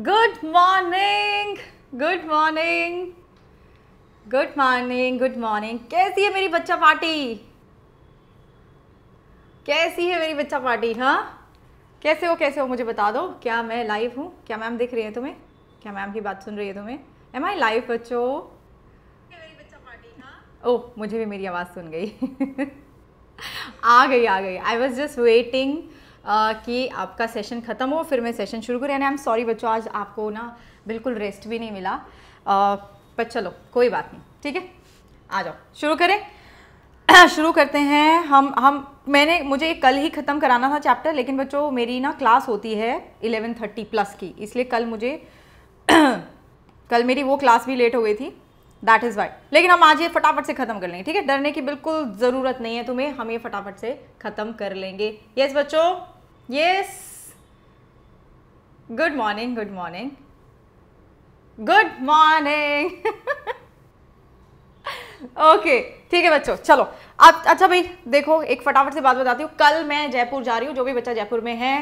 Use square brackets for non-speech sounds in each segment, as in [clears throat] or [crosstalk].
Good morning good morning good morning good morning कैसी है मेरी बच्चा पार्टी कैसी है मेरी बच्चा पार्टी हाँ कैसे हो कैसे हो मुझे बता दो क्या मैं लाइव हूँ क्या मैम दिख रही है तुम्हें क्या मैम की बात सुन रही है तुम्हें एम आई लाइव बच्चो ओह मुझे भी मेरी आवाज़ सुन गई [laughs] आ गई आ गई आई वॉज जस्ट वेटिंग कि आपका सेशन ख़त्म हो फिर मैं सेशन शुरू करूँ यानी आई एम सॉरी बच्चों आज आपको ना बिल्कुल रेस्ट भी नहीं मिला पर चलो कोई बात नहीं ठीक है आ जाओ शुरू करें [clears throat] शुरू करते हैं हम हम मैंने मुझे कल ही ख़त्म कराना था चैप्टर लेकिन बच्चों मेरी ना क्लास होती है 11:30 प्लस की इसलिए कल मुझे [clears throat] कल मेरी वो क्लास भी लेट हो गई थी दैट इज़ वाई लेकिन हम आज ये फटाफट से खत्म कर लेंगे ठीक है डरने की बिल्कुल ज़रूरत नहीं है तुम्हें हम ये फटाफट से ख़त्म कर लेंगे यस बच्चो yes good morning good morning good morning okay ठीक है बच्चों चलो अब अच्छा भाई देखो एक फटाफट से बात बताती हूँ कल मैं जयपुर जा रही हूँ जो भी बच्चा जयपुर में है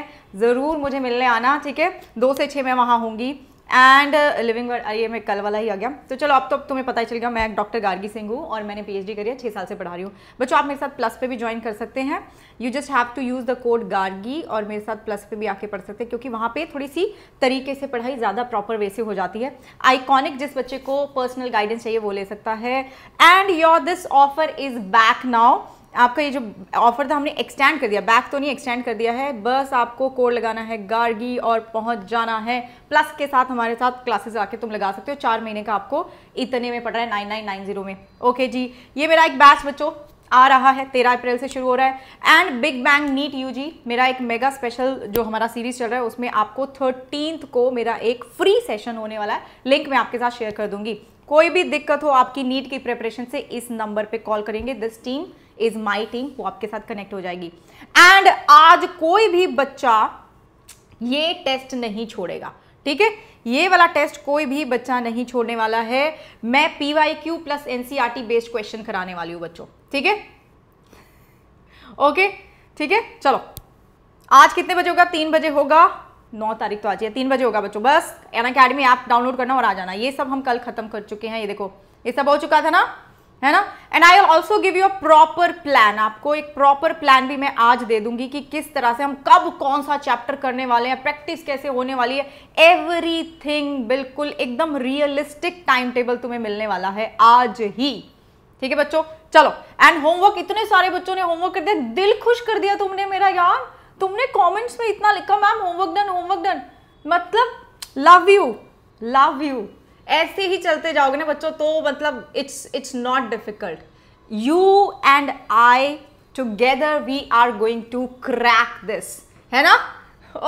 ज़रूर मुझे मिलने आना ठीक है दो से छः मैं वहाँ होंगी एंड लिविंग वर्ड ये मैं कल वाला ही आ गया तो चलो अब तो अब तुम्हें पता ही चल गया मैं डॉक्टर गार्गी सिंह हूँ और मैंने पीएचडी करी है छः साल से पढ़ा रही हूँ बच्चों आप मेरे साथ प्लस पे भी ज्वाइन कर सकते हैं you just have to use the code Gargi और मेरे साथ प्लस पे भी आके पढ़ सकते हैं क्योंकि वहाँ पर थोड़ी सी तरीके से पढ़ाई ज़्यादा प्रॉपर वे से हो जाती है आइकॉनिक जिस बच्चे को पर्सनल गाइडेंस चाहिए वो ले सकता है and your this offer is back now आपका ये जो ऑफ़र था हमने एक्सटेंड कर दिया बैक तो नहीं एक्सटेंड कर दिया है बस आपको कोड लगाना है गार्गी और पहुंच जाना है प्लस के साथ हमारे साथ क्लासेस आके तुम लगा सकते हो चार महीने का आपको इतने में पड़ रहा है नाइन नाइन नाइन जीरो में ओके जी ये मेरा एक बैच बच्चों आ रहा है तेरह अप्रैल से शुरू हो रहा है एंड बिग बैंग नीट जी मेरा एक मेगा स्पेशल जो हमारा सीरीज चल रहा है उसमें आपको थर्टीन को मेरा एक फ्री सेशन होने वाला है लिंक मैं आपके साथ शेयर कर दूंगी कोई भी दिक्कत हो आपकी नीट की प्रिपरेशन से इस नंबर पे कॉल करेंगे this team is my team वो आपके साथ कनेक्ट हो जाएगी एंड आज कोई भी बच्चा ये टेस्ट नहीं छोड़ेगा ठीक है ये वाला टेस्ट कोई भी बच्चा नहीं छोड़ने वाला है मैं P Y Q plus NCERT based question कराने वाली हूं बच्चों ठीक है ओके ठीक है चलो आज कितने बजे होगा तीन बजे होगा नौ तारीख तो आज है तीन बजे होगा बच्चों बस एन अकेडमी ऐप डाउनलोड करना और आ जाना ये सब हम कल खत्म कर चुके हैं ये देखो ये सब हो चुका था ना है ना and I also give you a proper plan आपको एक प्रॉपर प्लान भी मैं आज दे दूंगी कि किस तरह से हम कब कौन सा चैप्टर करने वाले हैं प्रैक्टिस कैसे होने वाली है एवरी बिल्कुल एकदम रियलिस्टिक टाइम टेबल तुम्हें मिलने वाला है आज ही ठीक है बच्चों चलो एंड होमवर्क इतने सारे बच्चों ने होमवर्क कर दिया दिल खुश कर दिया तुमने मेरा यार तुमने कमेंट्स में इतना लिखा ma'am homework done homework done मतलब लव यू लव यू ऐसे ही चलते जाओगे ना बच्चों तो मतलब it's it's not difficult you and I together we are going to crack this है ना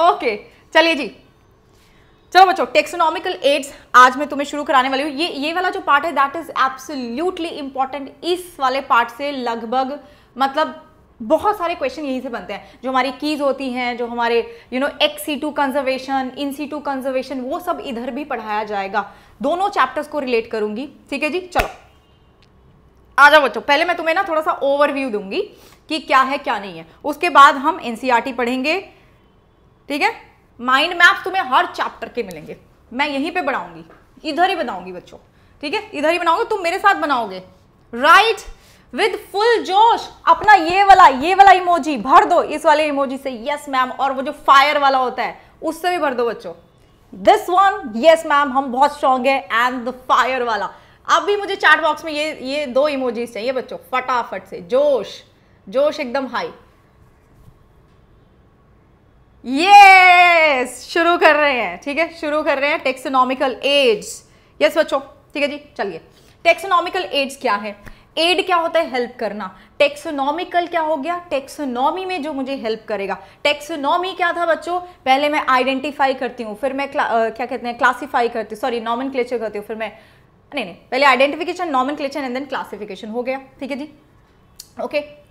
ओके चलिए जी चलो बच्चों टेक्सोनॉमिकल एड्स आज मैं तुम्हें शुरू कराने वाली हूँ ये ये वाला जो पार्ट है दैट इज एब्सोल्यूटली इंपॉर्टेंट इस वाले पार्ट से लगभग मतलब बहुत सारे क्वेश्चन यहीं से बनते हैं जो हमारी कीज होती हैं जो हमारे you know ex situ conservation in situ conservation वो सब इधर भी पढ़ाया जाएगा दोनों चैप्टर्स को रिलेट करूंगी ठीक है जी चलो आ जाओ बच्चों पहले मैं तुम्हें ना थोड़ा सा ओवरव्यू दूंगी कि क्या है क्या नहीं है उसके बाद हम एनसीईआरटी e पढ़ेंगे ठीक है माइंड मैप्स तुम्हें हर चैप्टर के मिलेंगे मैं यहीं पे बनाऊंगी इधर ही बनाऊंगी बच्चों ठीक है इधर ही बनाऊंगी तुम मेरे साथ बनाओगे राइट विद फुल जोश अपना ये वाला ये वाला इमोजी भर दो इस वाले इमोजी से यस मैम और वो जो फायर वाला होता है उससे भी भर दो बच्चों दिस वन यस मैम हम बहुत स्ट्रांग है एंड द फायर वाला अब भी मुझे चैट बॉक्स में ये ये दो इमोजीज चाहिए बच्चों फटाफट से जोश जोश एकदम हाई ये शुरू कर रहे हैं ठीक है शुरू कर रहे हैं टेक्सोनॉमिकल एड्स यस बच्चों ठीक है जी चलिए टेक्सोनॉमिकल एड्स क्या है एड क्या होता है हेल्प करना टेक्सोनॉमिकल क्या हो गया टेक्सोनॉमी में जो मुझे हेल्प करेगा टेक्सोनॉमी क्या था बच्चों पहले मैं आइडेंटिफाई करती हूँ फिर मैं आ, क्या कहते हैं क्लासीफाई करती हूँ सॉरी नॉमन करती हूँ फिर मैं नहीं नहीं पहले identification nomen and then classification हो गया ठीक है जी ओके okay.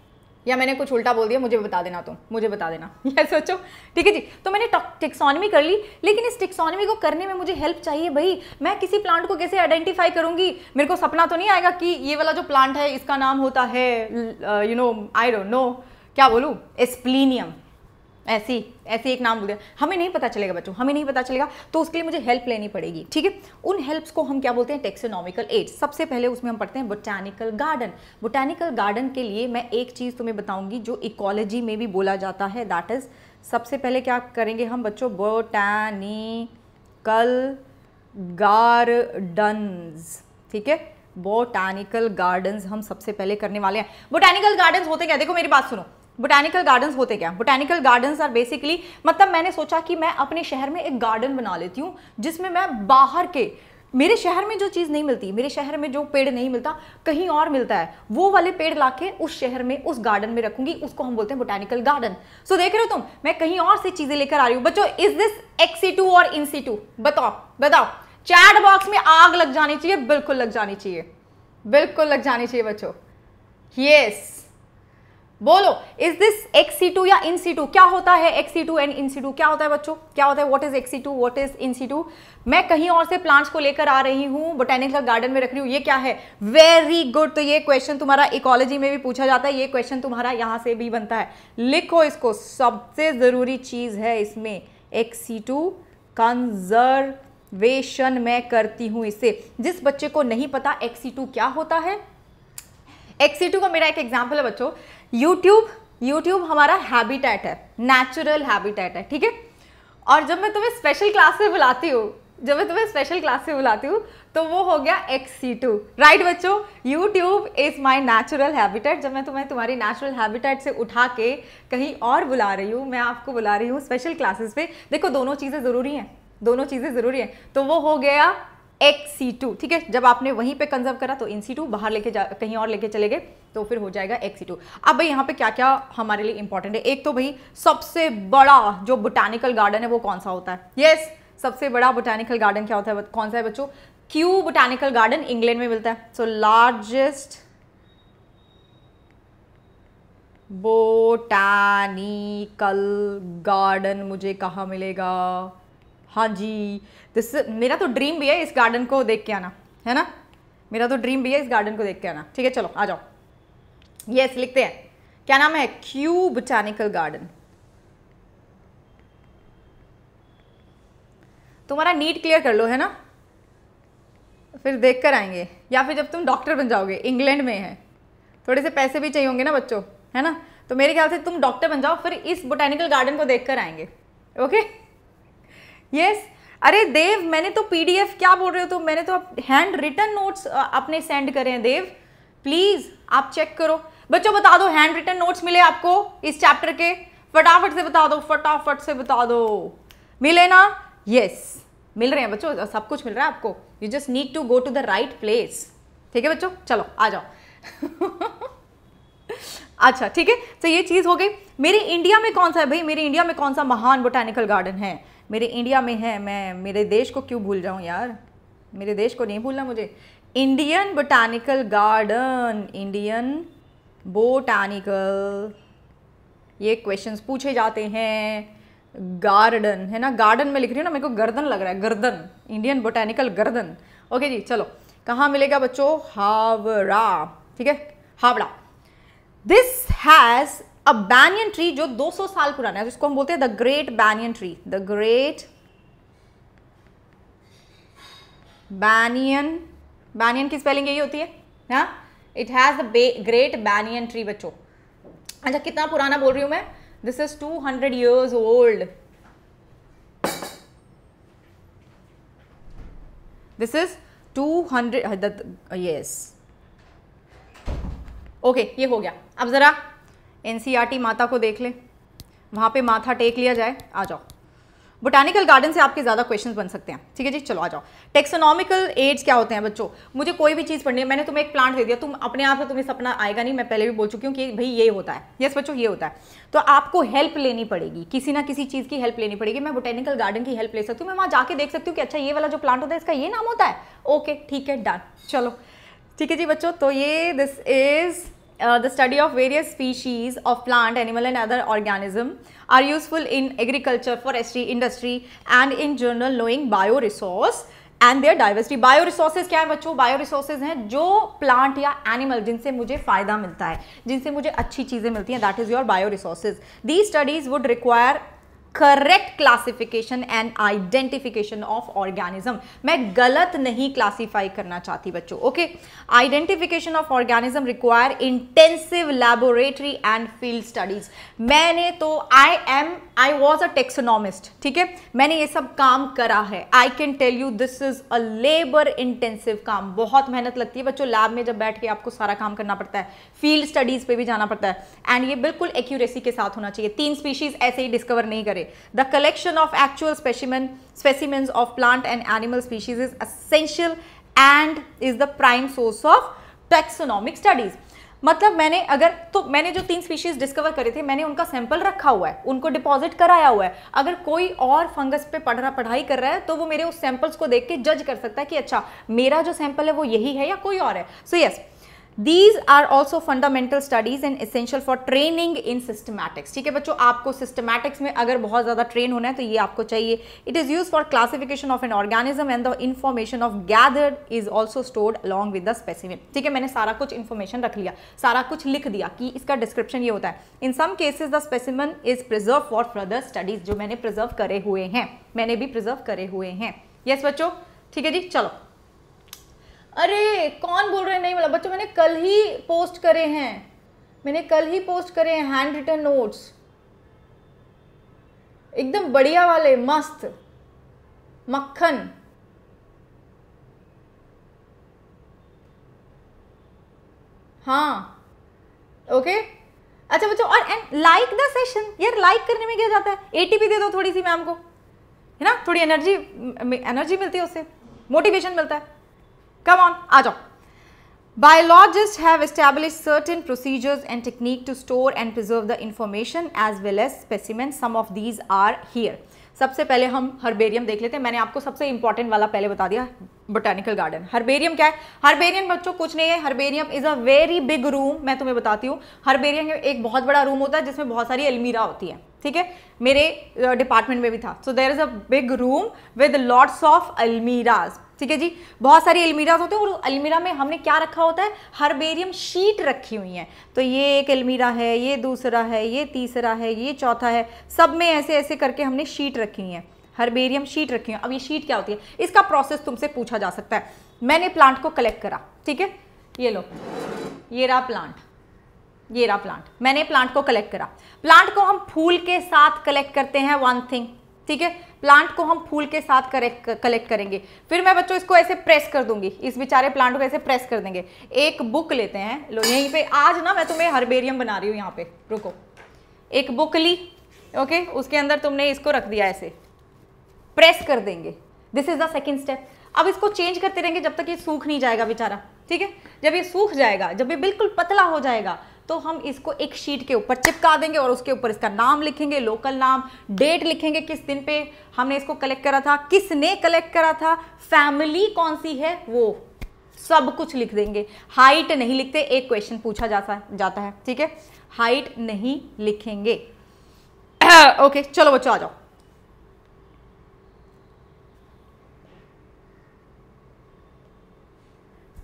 या मैंने कुछ उल्टा बोल दिया मुझे बता देना तुम मुझे बता देना [laughs] या सोचो ठीक है जी तो मैंने टिक्सॉनमी कर ली लेकिन इस टिक्सॉनमी को करने में मुझे हेल्प चाहिए भाई मैं किसी प्लांट को कैसे आइडेंटिफाई करूंगी मेरे को सपना तो नहीं आएगा कि ये वाला जो प्लांट है इसका नाम होता है you know I don't know क्या बोलूँ एस्प्लीनियम ऐसी ऐसे एक नाम बोल दिया हमें नहीं पता चलेगा बच्चों हमें नहीं पता चलेगा तो उसके लिए मुझे हेल्प लेनी पड़ेगी ठीक है उन हेल्प्स को हम क्या बोलते हैं टेक्सोनॉमिकल एड सबसे पहले उसमें हम पढ़ते हैं बोटैनिकल गार्डन बोटैनिकल गार्डन के लिए मैं एक चीज़ तुम्हें बताऊंगी जो इकोलॉजी में भी बोला जाता है दैट इज़ सबसे पहले क्या करेंगे हम बच्चों बोटैनिकल गार्डन ठीक है बोटैनिकल गार्डन्स हम सबसे पहले करने वाले हैं बोटैनिकल गार्डन्स होते क्या देखो मेरी बात सुनो बोटैनिकल गार्डन्स होते क्या बोटैनिकल गार्डन्स आर बेसिकली मतलब मैंने सोचा कि मैं अपने शहर में एक गार्डन बना लेती हूँ जिसमें मैं बाहर के मेरे शहर में जो चीज़ नहीं मिलती मेरे शहर में जो पेड़ नहीं मिलता कहीं और मिलता है वो वाले पेड़ ला के उस शहर में उस गार्डन में रखूंगी उसको हम बोलते हैं बोटैनिकल गार्डन सो देख रहे हो तुम मैं कहीं और से चीज़ें लेकर आ रही हूँ बच्चों इज दिस एक्सी और इन बताओ बताओ चैट बॉक्स में आग लग जानी चाहिए बिल्कुल लग जानी चाहिए बिल्कुल लग जानी चाहिए बच्चों यस yes. बोलो is this ex situ या इन सी टू क्या होता है ex situ and in situ क्या होता है बच्चों क्या होता है what is ex situ what is in situ मैं कहीं और से प्लांट्स को लेकर आ रही हूं बोटेनिकल गार्डन में रख रही हूं ये क्या है वेरी गुड तो ये क्वेश्चन तुम्हारा इकोलॉजी में भी पूछा जाता है ये क्वेश्चन तुम्हारा यहां से भी बनता है लिखो इसको सबसे ज़रूरी चीज़ है इसमें एक्स सी टू कंजर्वेशन मैं करती हूं इसे जिस बच्चे को नहीं पता एक्स सी टू क्या होता है एक्स सी टू का मेरा एक एग्जाम्पल है बच्चों यूट्यूब यूट्यूब हमारा हैबिटेट है नेचुरल हैबिटेट है ठीक है और जब मैं तुम्हें स्पेशल क्लास में बुलाती हूँ जब मैं तुम्हें स्पेशल क्लास में बुलाती हूँ तो वो हो गया एक्स सी टू राइट बच्चों YouTube is my natural habitat जब मैं तुम्हें तुम्हारी नेचुरल हैबिटेट से उठा के कहीं और बुला रही हूँ मैं आपको बुला रही हूँ स्पेशल क्लासेस पे देखो दोनों चीज़ें ज़रूरी हैं दोनों चीज़ें ज़रूरी हैं तो वो हो गया एक्स सी टू ठीक है जब आपने वहीं पे कंजर्व करा तो इन सी टू बाहर लेके जा कहीं और लेके चले गए तो फिर हो जाएगा एक्स सी टू अब भाई यहाँ पे क्या क्या हमारे लिए इंपॉर्टेंट है एक तो भाई सबसे बड़ा जो बोटानिकल गार्डन है वो कौन सा होता है यस yes, सबसे बड़ा बोटानिकल गार्डन क्या होता है कौन सा है बच्चों क्यू बोटानिकल गार्डन इंग्लैंड में मिलता है सो लार्जेस्ट बोटानिकल गार्डन मुझे कहाँ मिलेगा हाँ जी दिस मेरा तो ड्रीम भी है इस गार्डन को देख के आना है ना मेरा तो ड्रीम भी है इस गार्डन को देख के आना ठीक है चलो आ जाओ यस लिखते हैं क्या नाम है क्यू बोटानिकल गार्डन तुम्हारा नीट क्लियर कर लो है ना फिर देख कर आएंगे या फिर जब तुम डॉक्टर बन जाओगे इंग्लैंड में है थोड़े से पैसे भी चाहिए होंगे ना बच्चों है ना तो मेरे ख्याल से तुम डॉक्टर बन जाओ फिर इस बोटैनिकल गार्डन को देख कर आएंगे ओके यस अरे देव मैंने तो पीडीएफ क्या बोल रहे हो तो मैंने तो हैंड रिटर्न नोट्स अपने सेंड करे हैं देव प्लीज़ आप चेक करो बच्चों बता दो हैंड रिटर्न नोट्स मिले आपको इस चैप्टर के फटाफट से बता दो फटाफट से बता दो मिले ना यस yes. मिल रहे हैं बच्चों सब कुछ मिल रहा है आपको you just need to go to the right place ठीक है बच्चों चलो आ जाओ [laughs] अच्छा ठीक है तो ये चीज़ हो गई मेरे इंडिया में कौन सा है भाई मेरे इंडिया में कौन सा महान बोटेनिकल गार्डन है मेरे इंडिया में है मैं मेरे देश को क्यों भूल जाऊँ यार मेरे देश को नहीं भूलना मुझे Indian botanical garden Indian botanical ये क्वेश्चंस पूछे जाते हैं गार्डन है ना गार्डन में लिख रही हूँ ना मेरे को गर्दन लग रहा है garden Indian botanical garden okay जी चलो कहाँ मिलेगा बच्चों हावड़ा ठीक है हावड़ा दिस हैज़ अब बैनियन ट्री जो 200 साल पुराना है जिसको हम बोलते हैं the great banyan tree the great banyan banyan की स्पेलिंग यही होती है ना it has the great banyan tree बच्चों अच्छा कितना पुराना बोल रही हूं मैं this is two hundred years old this is two hundred yes okay ये हो गया अब ज़रा एन माता को देख ले वहाँ पे माथा टेक लिया जाए आ जाओ बोटानिकल गार्डन से आपके ज़्यादा क्वेश्चंस बन सकते हैं ठीक है जी चलो आ जाओ टेक्सोनॉमिकल एड्स क्या होते हैं बच्चों मुझे कोई भी चीज़ पढ़नी है मैंने तुम्हें एक प्लांट दे दिया तुम अपने आप से तुम्हें सपना आएगा नहीं मैं पहले भी बोल चुकी हूँ कि भाई ये होता है यस बच्चों ये होता है तो आपको हेल्प लेनी पड़ेगी किसी ना किसी चीज़ की हेल्प लेनी पड़ेगी मैं बोटेनिकल गार्डन की हेल्प ले सकती हूँ मैं वहाँ जाके देख सकती हूँ कि अच्छा ये वाला जो प्लांट होता है इसका ये नाम होता है ओके ठीक है डन चलो ठीक है जी बच्चों तो ये this is Uh, the study of various species of plant, animal and other organism are useful in agriculture, forestry, industry and in general knowing bioresource and their diversity. Bioresources kya hai bacho? Bioresources hai jo plant ya animal jinse mujhe fayda milta hai, jinse mujhe achhi milti hai, that is your bioresources. These studies would require correct classification and identification of organism मैं गलत नहीं classify करना चाहती बच्चों okay identification of organism require intensive laboratory and field studies मैंने तो I am I was a taxonomist ठीक है मैंने ये सब काम करा है I can tell you this is a labour intensive काम बहुत मेहनत लगती है बच्चों लैब में जब बैठ के आपको सारा काम करना पड़ता है फील्ड स्टडीज पे भी जाना पड़ता है एंड ये बिल्कुल एक्यूरेसी के साथ होना चाहिए तीन स्पीशीज ऐसे ही डिस्कवर नहीं करे survey. The collection of actual specimen, specimens of plant and animal species is essential and is the prime source of taxonomic studies. मतलब मैंने अगर तो मैंने जो तीन स्पीशीज डिस्कवर करे थे मैंने उनका सैंपल रखा हुआ है उनको डिपॉजिट कराया हुआ है अगर कोई और फंगस पे पढ़ रहा पढ़ाई कर रहा है तो वो मेरे उस सैंपल्स को देख के जज कर सकता है कि अच्छा मेरा जो सैंपल है वो यही है या कोई और है so so, yes yes, these are also fundamental studies and essential for training in systematics ठीक है बच्चों आपको सिस्टमैटिक्स में अगर बहुत ज़्यादा ट्रेन होना है तो ये आपको चाहिए it is use for classification of an organism and the information of gather is also stored along with the specimen ठीक है मैंने सारा कुछ इन्फॉर्मेशन रख लिया सारा कुछ लिख दिया कि इसका डिस्क्रिप्शन ये होता है in some cases the specimen is preserve for further studies जो मैंने प्रिजर्व करे हुए हैं मैंने भी प्रिजर्व करे हुए हैं यस yes, बच्चों ठीक है जी चलो अरे कौन बोल रहे हैं नहीं मिला मतलब बच्चों मैंने कल ही पोस्ट करे हैं मैंने कल ही पोस्ट करे हैं हैंड रिटन नोट्स एकदम बढ़िया वाले मस्त मक्खन हाँ ओके अच्छा बच्चों और एंड लाइक द सेशन यार लाइक करने में क्या जाता है एटीपी दे दो थोड़ी सी मैम को है ना थोड़ी एनर्जी एनर्जी मिलती है उससे मोटिवेशन मिलता है कम ऑन आ जाओ biologist have establish certain procedures and technique to store and preserve the information as well as specimen some of these are here सबसे पहले हम हर्बेरियम देख लेते हैं मैंने आपको सबसे इंपॉर्टेंट वाला पहले बता दिया बोटेनिकल गार्डन हर्बेरियम क्या है हर्बेरियम बच्चों कुछ नहीं है herbarium is a very big room मैं तुम्हें बताती हूँ हर्बेरियम एक बहुत बड़ा रूम होता है जिसमें बहुत सारी अलमीरा होती है ठीक है मेरे डिपार्टमेंट में भी था so there is a big room with lots of अलमीराज ठीक है जी बहुत सारी अलमीराज होते हैं और अलमीरा में हमने क्या रखा होता है हर्बेरियम शीट रखी हुई है तो ये एक अलमीरा है ये दूसरा है ये तीसरा है ये चौथा है सब में ऐसे ऐसे करके हमने शीट रखी हुई है हर्बेरियम शीट रखी हो अब ये शीट क्या होती है इसका प्रोसेस तुमसे पूछा जा सकता है मैंने प्लांट को कलेक्ट करा ठीक है ये लो ये रहा प्लांट ये रहा प्लांट मैंने प्लांट को कलेक्ट करा प्लांट को हम फूल के साथ कलेक्ट करते हैं वन थिंग ठीक है प्लांट को हम फूल के साथ करेक्ट कलेक्ट करेंगे फिर मैं बच्चों इसको ऐसे प्रेस कर दूंगी इस बेचारे प्लांट को ऐसे प्रेस कर देंगे एक बुक लेते हैं लो यहीं पे आज ना मैं तुम्हें हर्बेरियम बना रही हूँ यहाँ पे रुको एक बुक ली ओके उसके अंदर तुमने इसको रख दिया ऐसे प्रेस कर देंगे this is the second step अब इसको चेंज करते रहेंगे जब तक ये सूख नहीं जाएगा बेचारा ठीक है जब ये सूख जाएगा जब ये बिल्कुल पतला हो जाएगा तो हम इसको एक शीट के ऊपर चिपका देंगे और उसके ऊपर इसका नाम लिखेंगे लोकल नाम डेट लिखेंगे किस दिन पे हमने इसको कलेक्ट करा था किसने कलेक्ट करा था फैमिली कौन सी है वो सब कुछ लिख देंगे हाइट नहीं लिखते एक क्वेश्चन पूछा जाता जाता है ठीक है हाइट नहीं लिखेंगे ओके [coughs] चलो बच्चों आ जाओ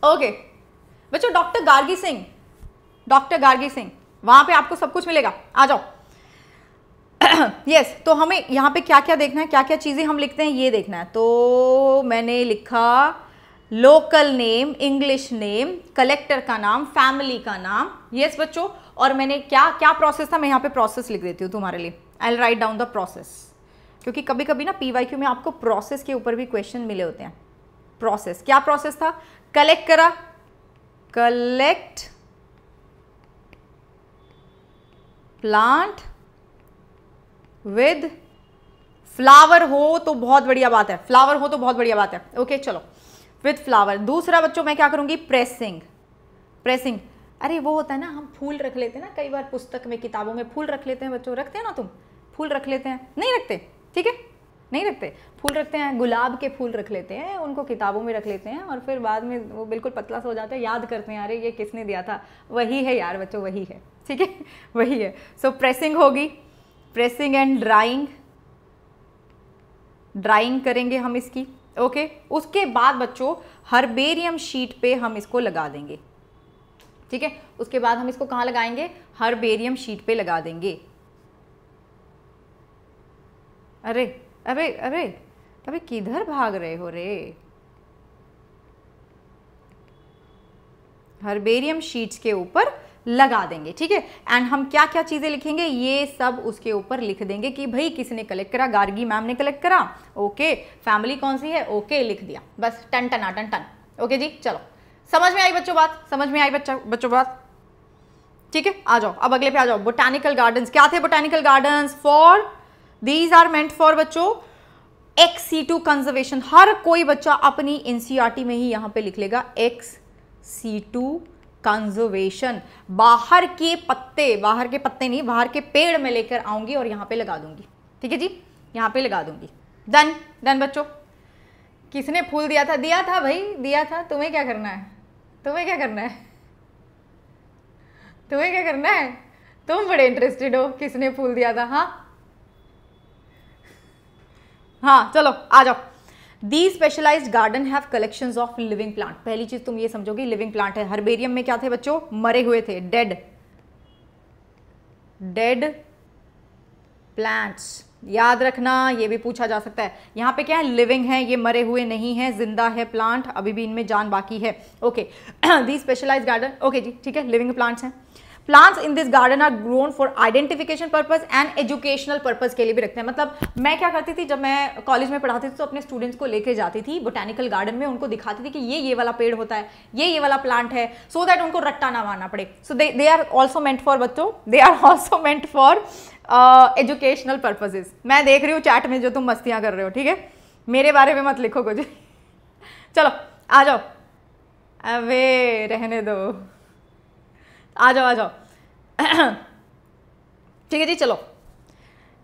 ओके बच्चों डॉक्टर गार्गी सिंह डॉक्टर गार्गी सिंह वहां पे आपको सब कुछ मिलेगा आ जाओ यस [clears throat] yes, तो हमें यहाँ पे क्या क्या देखना है क्या क्या चीज़ें हम लिखते हैं ये देखना है तो मैंने लिखा local name English name collector का नाम फैमिली का नाम यस yes, बच्चों और मैंने क्या क्या प्रोसेस था मैं यहाँ पे प्रोसेस लिख देती हूँ तुम्हारे लिए I'll write down the process क्योंकि कभी कभी ना पी में आपको प्रोसेस के ऊपर भी क्वेश्चन मिले होते हैं प्रोसेस क्या प्रोसेस था कलेक्ट करा कलेक्ट प्लांट विद फ्लावर हो तो बहुत बढ़िया बात है फ्लावर हो तो बहुत बढ़िया बात है ओके okay, चलो विद फ्लावर दूसरा बच्चों मैं क्या करूंगी प्रेसिंग प्रेसिंग अरे वो होता है ना हम फूल रख लेते हैं ना कई बार पुस्तक में किताबों में फूल रख लेते हैं बच्चों रखते हैं ना तुम फूल रख लेते हैं नहीं रखते ठीक है नहीं रखते फूल रखते हैं गुलाब के फूल रख लेते हैं उनको किताबों में रख लेते हैं और फिर बाद में वो बिल्कुल पतला सा हो जाता है याद करते हैं अरे ये किसने दिया था वही है यार बच्चों वही है ठीक है [laughs] वही है सो प्रेसिंग होगी प्रेसिंग एंड ड्राइंग ड्राइंग करेंगे हम इसकी ओके okay? उसके बाद बच्चों हर्बेरियम शीट पे हम इसको लगा देंगे ठीक है उसके बाद हम इसको कहाँ लगाएंगे हर्बेरियम शीट पे लगा देंगे अरे अबे अरे अबे किधर भाग रहे हो रे हर्बेरियम शीट्स के ऊपर लगा देंगे ठीक है एंड हम क्या क्या चीज़ें लिखेंगे ये सब उसके ऊपर लिख देंगे कि भाई किसने कलेक्ट करा गार्गी मैम ने कलेक्ट करा ओके फैमिली कौन सी है ओके लिख दिया बस टन टन टन टन ओके जी चलो समझ में आई बच्चों बात समझ में आई बच्चा बच्चों बात ठीक है आ जाओ अब अगले पे आ जाओ बोटानिकल गार्डन क्या थे botanical garden for these are meant for बच्चों एक्स सी टू कंजर्वेशन हर कोई बच्चा अपनी एनसीआरटी e में ही यहाँ पे लिख लेगा एक्स सी टू कंजर्वेशन बाहर के पत्ते बाहर के पत्ते नहीं बाहर के पेड़ में लेकर आऊंगी और यहाँ पे लगा दूंगी ठीक है जी यहाँ पे लगा दूंगी डन डन बच्चों किसने फूल दिया था दिया था भाई दिया था तुम्हें क्या करना है तुम्हें क्या करना है तुम्हें क्या करना है तुम बड़े इंटरेस्टेड हो किसने फूल दिया था हाँ हाँ चलो आ जाओ the specialise garden have collection of living plant पहली चीज तुम ये समझोगे लिविंग प्लांट है हर्बेरियम में क्या थे बच्चों मरे हुए थे डेड डेड प्लांट्स याद रखना ये भी पूछा जा सकता है यहाँ पे क्या है लिविंग है ये मरे हुए नहीं है जिंदा है प्लांट अभी भी इनमें जान बाकी है okay the specialise garden okay जी ठीक है लिविंग प्लांट्स हैं plants in this garden are grown for identification purpose and educational purpose के लिए भी रखते हैं मतलब मैं क्या करती थी जब मैं कॉलेज में पढ़ाती थी तो अपने स्टूडेंट्स को लेकर जाती थी बोटैनिकल गार्डन में उनको दिखाती थी कि ये ये वाला पेड़ होता है ये ये वाला प्लांट है सो so दैट उनको रट्टा ना मारना पड़े so they they are also meant for बच्चों they are also meant for educational purposes मैं देख रही हूँ चैट में जो तुम मस्तियाँ कर रहे हो ठीक है मेरे बारे में मत लिखो कुछ [laughs] चलो आ जाओ अवे रहने दो आ जाओ आ जाओ [clears throat] ठीक है जी चलो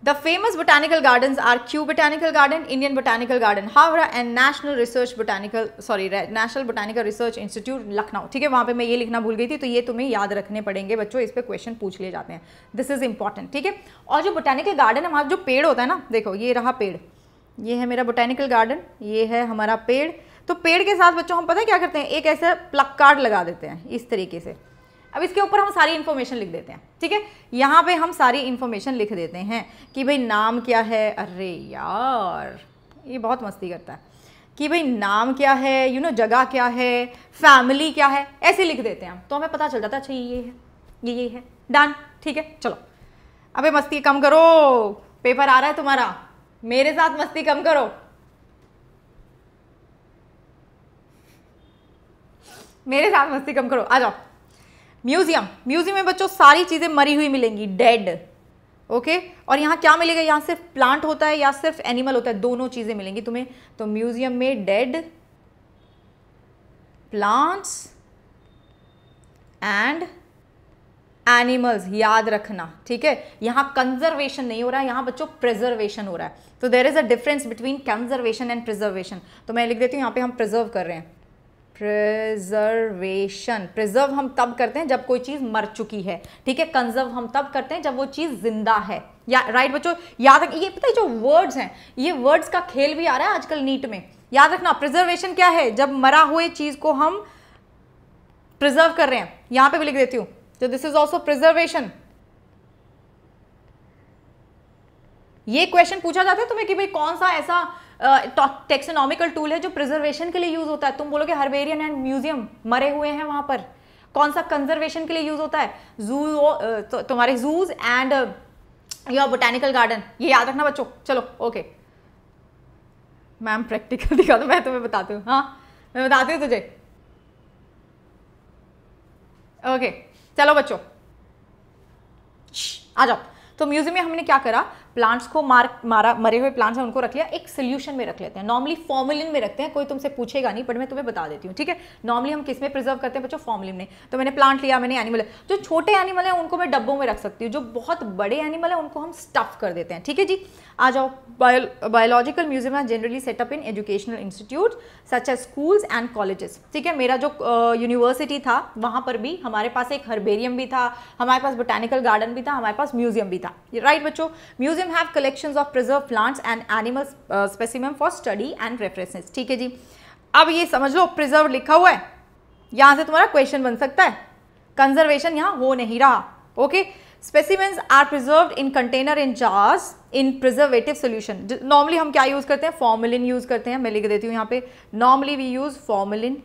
the famous botanical garden are Kew botanical garden Indian botanical garden Howrah and national research botanical sorry national botanical research institute Lucknow ठीक है वहां पे मैं ये लिखना भूल गई थी तो ये तुम्हें याद रखने पड़ेंगे बच्चों इस पर क्वेश्चन पूछ लिए जाते हैं दिस इज इंपॉर्टेंट ठीक है और जो बोटानिकल गार्डन है जो पेड़ होता है ना देखो ये रहा पेड़ ये है मेरा बोटानिकल गार्डन ये है हमारा पेड़ तो पेड़ के साथ बच्चों हम पता है क्या करते हैं एक ऐसा प्लक कार्ड लगा देते हैं इस तरीके से अब इसके ऊपर हम सारी इन्फॉर्मेशन लिख देते हैं ठीक है यहाँ पे हम सारी इन्फॉर्मेशन लिख देते हैं कि भाई नाम क्या है अरे यार ये बहुत मस्ती करता है कि भाई नाम क्या है यू नो जगह क्या है फैमिली क्या है ऐसे लिख देते हैं हम तो हमें पता चल जाता है अच्छा ये है ये ये है डन ठीक है चलो अबे मस्ती कम करो पेपर आ रहा है तुम्हारा मेरे साथ मस्ती कम करो मेरे साथ मस्ती कम करो आ जाओ म्यूजियम म्यूजियम में बच्चों सारी चीज़ें मरी हुई मिलेंगी डेड ओके और यहाँ क्या मिलेगा यहाँ सिर्फ प्लांट होता है या सिर्फ एनिमल होता है दोनों चीज़ें मिलेंगी तुम्हें तो म्यूजियम में डेड प्लांट्स एंड एनिमल्स याद रखना ठीक है यहाँ कंजर्वेशन नहीं हो रहा है यहाँ बच्चों प्रिजर्वेशन हो रहा है तो there is a difference between conservation and preservation तो मैं लिख देती हूँ यहाँ पे हम प्रिजर्व कर रहे हैं प्रिजर्वेशन प्रिजर्व हम तब करते हैं जब कोई चीज़ मर चुकी है ठीक है कंजर्व हम तब करते हैं जब वो चीज़ जिंदा है या राइट बच्चों याद रख ये पता है जो वर्ड्स हैं ये वर्ड्स का खेल भी आ रहा है आजकल नीट में याद रखना प्रिजर्वेशन क्या है जब मरा हुए चीज़ को हम प्रिजर्व कर रहे हैं यहाँ पे भी लिख देती हूँ तो दिस इज ऑल्सो प्रिजर्वेशन ये क्वेश्चन पूछा जाता है तुम्हें कि भाई कौन सा ऐसा टेक्सोनॉमिकल टूल है जो प्रिजर्वेशन के लिए यूज़ होता है तुम बोलोगे हर्बेरियन एंड म्यूजियम मरे हुए हैं वहां पर कौन सा कंजर्वेशन के लिए यूज़ होता है जू तो- तुम्हारे zoos and your botanical garden ये याद रखना बच्चों चलो ओके मैम प्रैक्टिकल दिखा दो मैं तुम्हें बताती हूँ हाँ मैं बताती हूँ तुझे ओके चलो बच्चों आ जाओ तो म्यूजियम में हमने क्या करा प्लांट्स को मार मारा मरे हुए प्लांट्स हैं उनको रख लिया एक सोल्यूशन में रख लेते हैं नॉर्मली फॉर्मुलिन में रखते हैं कोई तुमसे पूछेगा नहीं बट मैं तुम्हें बता देती हूँ ठीक है नॉर्मली हम किस में प्रिजर्व करते हैं बच्चों फॉर्मुलिन में तो मैंने प्लांट लिया मैंने एनिमल जो छोटे एनिमल हैं उनको मैं डब्बों में रख सकती हूँ जो बहुत बड़े एनिमल हैं उनको हम स्टफ़ कर देते हैं ठीक है जी आ जाओ biological museum are generally set up in educational institute such as schools and colleges ठीक है मेरा जो यूनिवर्सिटी uh, था वहाँ पर भी हमारे पास एक हर्बेरियम भी था हमारे पास बोटैनिकल गार्डन भी था हमारे पास म्यूजियम भी था राइट बच्चों museum museum have collection of preserve plants and animal specimen for study and references ठीक है जी अब ये समझ लो प्रिजर्व लिखा हुआ है यहाँ से तुम्हारा क्वेश्चन बन सकता है कंजर्वेशन यहाँ हो नहीं रहा okay specimens are preserve in container in jars in preservative solution normally हम क्या यूज़ करते हैं फॉर्मुलिन यूज़ करते हैं मैं लिख देती हूँ यहाँ पे नॉर्मली वी यूज़ फॉर्मुलिन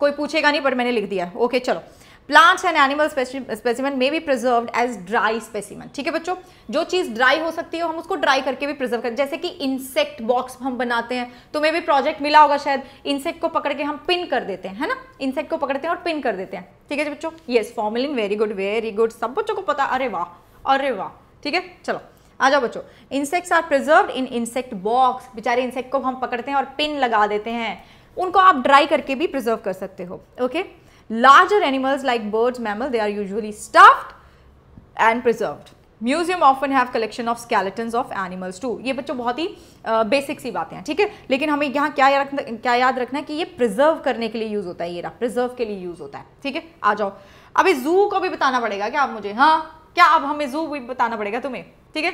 कोई पूछेगा नहीं पर मैंने लिख दिया ओके okay, चलो plants and animal specimen may be preserve as dry specimen ठीक है बच्चों जो चीज़ ड्राई हो सकती है हम उसको ड्राई करके भी प्रिजर्व करें जैसे कि इंसेक्ट बॉक्स हम बनाते हैं तो मे भी प्रोजेक्ट मिला होगा शायद इंसेक्ट को पकड़ के हम पिन कर देते हैं है ना इंसेक्ट को पकड़ते हैं और पिन कर देते हैं ठीक है जी बच्चों yes formalin very good very good सब बच्चों को पता अरे वाह अरे वाह ठीक है चलो आ जाओ बच्चों insects are preserve in insect box बेचारे इंसेक्ट को हम पकड़ते हैं और पिन लगा देते हैं उनको आप ड्राई करके भी प्रिजर्व कर सकते हो okay okay? Larger animals like birds, mammals, they are usually stuffed and preserved. Museum often have collection of skeleton of animals too ये बच्चों बहुत ही बेसिक सी बातें हैं ठीक है लेकिन हमें यहाँ क्या रखना क्या याद रखना है कि ये प्रिजर्व करने के लिए यूज़ होता है ये रहा प्रिजर्व के लिए यूज़ होता है ठीक है आ जाओ अभी जू को भी बताना पड़ेगा क्या आप मुझे हाँ क्या अब हमें जू भी बताना पड़ेगा तुम्हें ठीक है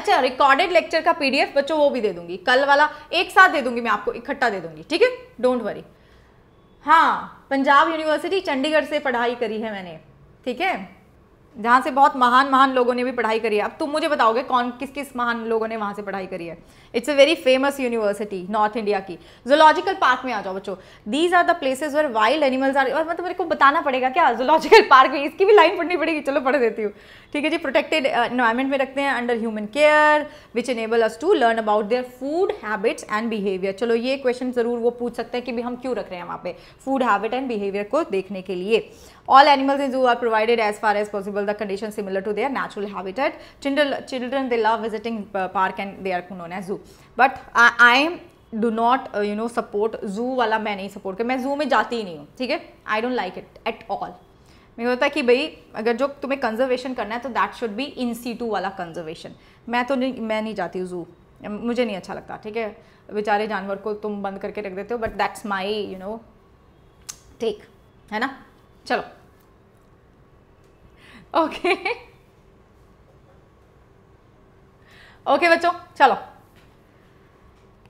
अच्छा रिकॉर्डेड लेक्चर का पीडीएफ बच्चों वो भी दे दूंगी कल वाला एक साथ दे दूंगी मैं आपको इकट्ठा दे दूंगी ठीक है डोंट वरी हाँ पंजाब यूनिवर्सिटी चंडीगढ़ से पढ़ाई करी है मैंने ठीक है जहाँ से बहुत महान महान लोगों ने भी पढ़ाई करी है अब तुम मुझे बताओगे कौन किस किस महान लोगों ने वहाँ से पढ़ाई करी है it's a very famous university north India की जोलॉजिकल पार्क में आ जाओ बच्चों these are the places where wild animals are मतलब मेरे को बताना पड़ेगा क्या जोलॉजिकल पार्क में इसकी भी लाइन पढ़नी पड़ेगी चलो पढ़ देती हूँ ठीक है जी प्रोटेक्टेड इन्वायरमेंट में रखते हैं under human care which enable us to learn about their food habits and behaviour चलो ये क्वेश्चन ज़रूर वो पूछ सकते हैं कि हम क्यों रख रहे हैं वहाँ पे फूड हैबिट एंड बिहेवियर को देखने के लिए all animals in zoo are provided as far as possible the condition similar to their natural habitat children they love visiting park and they are known known zoo but I do not you know support zoo वाला मैं नहीं support कर मैं जू में जाती ही नहीं हूँ ठीक है I don't like it at all मेरे को होता है कि भाई अगर जो तुम्हें कंजर्वेशन करना है तो that should be in situ वाला कंजर्वेशन मैं तो नहीं मैं नहीं जाती हूँ जू मुझे नहीं अच्छा लगता ठीक है बेचारे जानवर को तुम बंद करके रख देते हो but that's my you know take है ना चलो ओके ओके okay, बच्चों चलो